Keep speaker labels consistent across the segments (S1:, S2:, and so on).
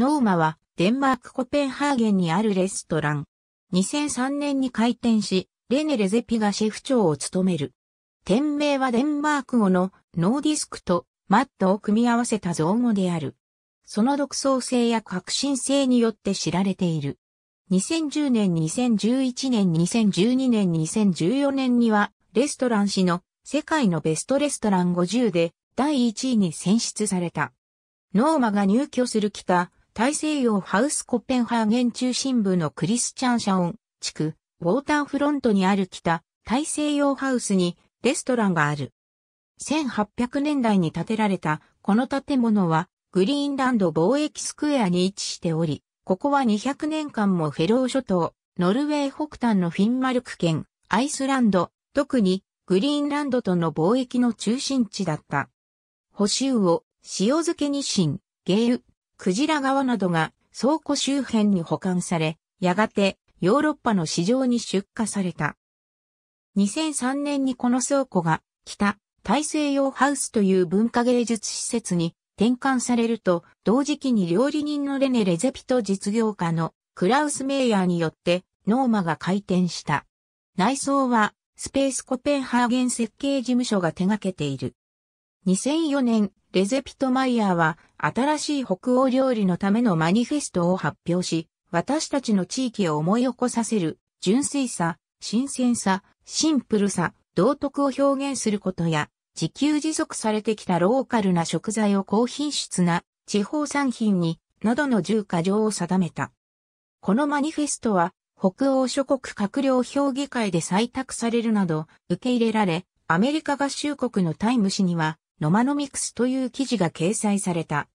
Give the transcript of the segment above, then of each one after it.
S1: ノーマはデンマークコペンハーゲンにあるレストラン。2003年に開店し、レネ・レゼピがシェフ長を務める。店名はデンマーク語のノーディスクとマットを組み合わせた造語である。その独創性や革新性によって知られている。2010年、2011年、2012年、2014年には、レストラン誌の世界のベストレストラン50で第1位に選出された。ノーマが入居する北大西洋ハウスコペンハーゲン中心部のクリスチャンシャオン地区、ウォーターフロントにある北、大西洋ハウスにレストランがある。1800年代に建てられたこの建物はグリーンランド貿易スクエアに位置しており、ここは200年間もフェロー諸島、ノルウェー北端のフィンマルク県、アイスランド、特にグリーンランドとの貿易の中心地だった。補修を塩漬けにしん、ゲール、クジラ川などが倉庫周辺に保管され、やがてヨーロッパの市場に出荷された。2003年にこの倉庫が北大西洋ハウスという文化芸術施設に転換されると、同時期に料理人のレネ・レゼピト実業家のクラウス・メイヤーによってノーマが開店した。内装はスペースコペンハーゲン設計事務所が手掛けている。2004年、レゼピトマイヤーは新しい北欧料理のためのマニフェストを発表し、私たちの地域を思い起こさせる純粋さ、新鮮さ、シンプルさ、道徳を表現することや、自給自足されてきたローカルな食材を高品質な地方産品に、などの重過剰を定めた。このマニフェストは、北欧諸国閣僚評議会で採択されるなど、受け入れられ、アメリカ合衆国のタイム誌には、ノマノミクスという記事が掲載された。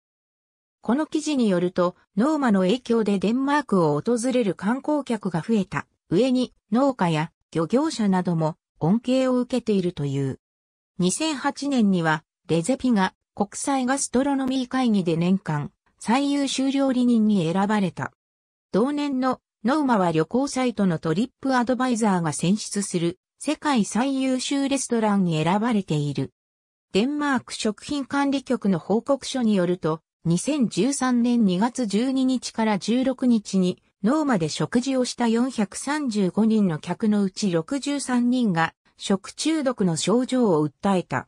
S1: この記事によると、ノーマの影響でデンマークを訪れる観光客が増えた。上に農家や漁業者なども恩恵を受けているという。2008年には、レゼピが国際ガストロノミー会議で年間最優秀料理人に選ばれた。同年のノーマは旅行サイトのトリップアドバイザーが選出する世界最優秀レストランに選ばれている。デンマーク食品管理局の報告書によると、2013年2月12日から16日に、ノーマで食事をした435人の客のうち63人が、食中毒の症状を訴えた。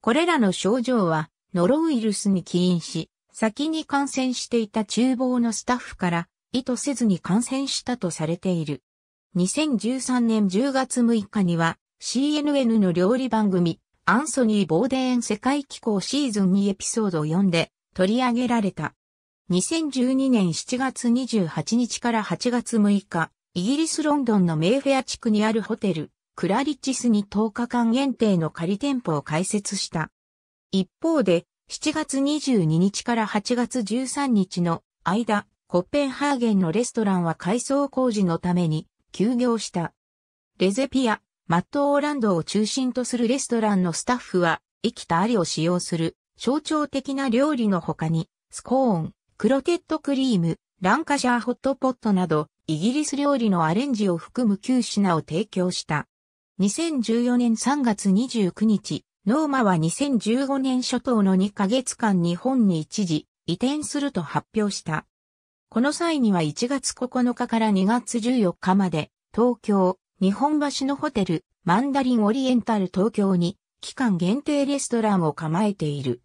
S1: これらの症状は、ノロウイルスに起因し、先に感染していた厨房のスタッフから意図せずに感染したとされている。2013年10月6日には CNN の料理番組アンソニー・ボーデーン世界機構シーズン2エピソード4で取り上げられた。2012年7月28日から8月6日、イギリス・ロンドンのメイフェア地区にあるホテル、クラリッチスに10日間限定の仮店舗を開設した。一方で、7月22日から8月13日の間、コッペンハーゲンのレストランは改装工事のために休業した。レゼピア、マット・オーランドを中心とするレストランのスタッフは、生きたアリを使用する象徴的な料理の他に、スコーン、クロテッドクリーム、ランカシャーホットポットなど、イギリス料理のアレンジを含む9品を提供した。2014年3月29日、ノーマは2015年初頭の2ヶ月間日本に一時移転すると発表した。この際には1月9日から2月14日まで東京、日本橋のホテル、マンダリンオリエンタル東京に、期間限定レストランを構えている。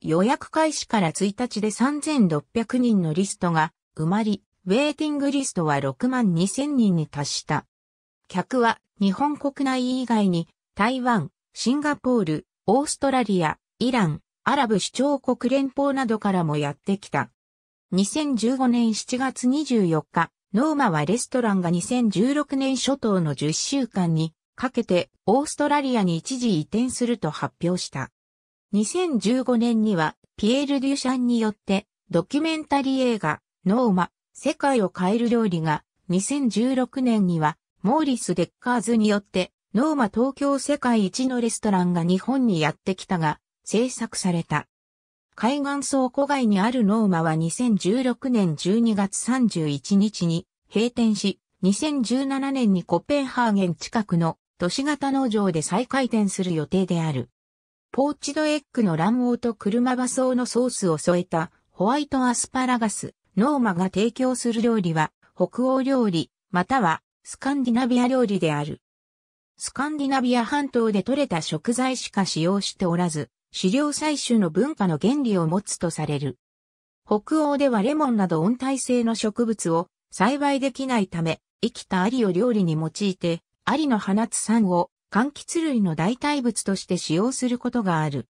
S1: 予約開始から1日で3600人のリストが埋まり、ウェーティングリストは6万2000人に達した。客は日本国内以外に台湾、シンガポール、オーストラリア、イラン、アラブ首長国連邦などからもやってきた。2015年7月24日、ノーマはレストランが2016年初頭の10週間にかけてオーストラリアに一時移転すると発表した。2015年にはピエール・デュシャンによってドキュメンタリー映画ノーマ世界を変える料理が2016年にはモーリス・デッカーズによってノーマ東京世界一のレストランが日本にやってきたが制作された。海岸倉庫街にあるノーマは2016年12月31日に閉店し、2017年にコペンハーゲン近くの都市型農場で再開店する予定である。ポーチドエッグの卵黄と車馬草のソースを添えたホワイトアスパラガス、ノーマが提供する料理は北欧料理、またはスカンディナビア料理である。スカンディナビア半島で採れた食材しか使用しておらず、資料採取の文化の原理を持つとされる。北欧ではレモンなど温帯性の植物を栽培できないため、生きたアリを料理に用いて、アリの放つ酸を柑橘類の代替物として使用することがある。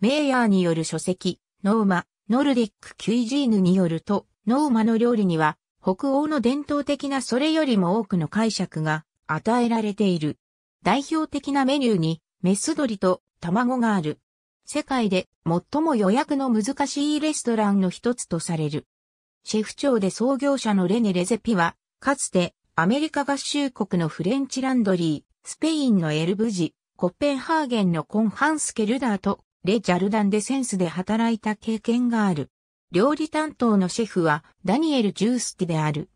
S1: メイヤーによる書籍、ノーマ、ノルディック・キュイジーヌによると、ノーマの料理には、北欧の伝統的なそれよりも多くの解釈が与えられている。代表的なメニューに、メス鶏と卵がある。世界で最も予約の難しいレストランの一つとされる。シェフ長で創業者のレネ・レゼピは、かつてアメリカ合衆国のフレンチランドリー、スペインのエルブジ、コッペンハーゲンのコンハンスケルダーとレ・ジャルダンデセンスで働いた経験がある。料理担当のシェフはダニエル・ジュースティである。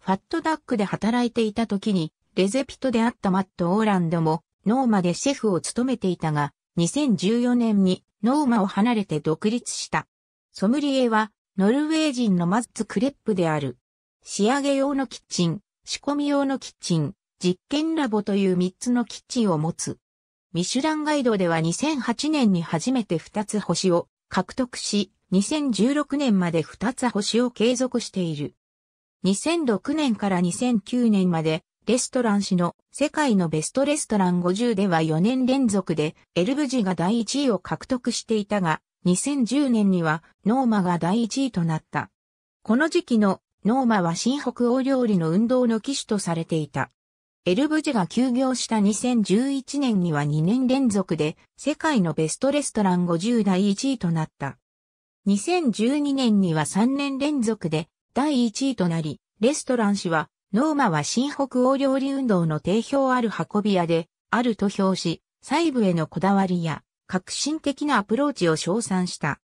S1: ファットダックで働いていた時に、レゼピと出会ったマット・オーランドも、ノーマでシェフを務めていたが、2014年にノーマを離れて独立した。ソムリエは、ノルウェー人のマッツ・クレップである。仕上げ用のキッチン、仕込み用のキッチン、実験ラボという3つのキッチンを持つ。ミシュランガイドでは2008年に初めて2つ星を獲得し、2016年まで2つ星を継続している。2006年から2009年までレストラン誌の世界のベストレストラン50では4年連続でエルブジが第1位を獲得していたが、2010年にはノーマが第1位となった。この時期のノーマは新北欧料理の運動の機種とされていた。エルブジが休業した2011年には2年連続で世界のベストレストラン50第1位となった。2012年には3年連続で第1位となり、レストラン氏はノーマは新北欧料理運動の定評ある運び屋で、あると評し、細部へのこだわりや、革新的なアプローチを称賛した。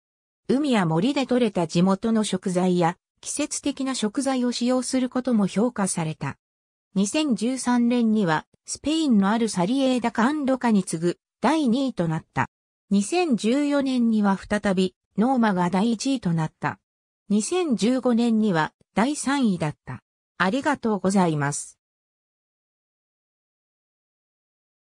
S1: 海や森で採れた地元の食材や、季節的な食材を使用することも評価された。2013年には、スペインのあるサリエーダ・カンロカに次ぐ第2位となった。2014年には再び、ノーマが第1位となった。2015年には第3位だった。ありがとうございます。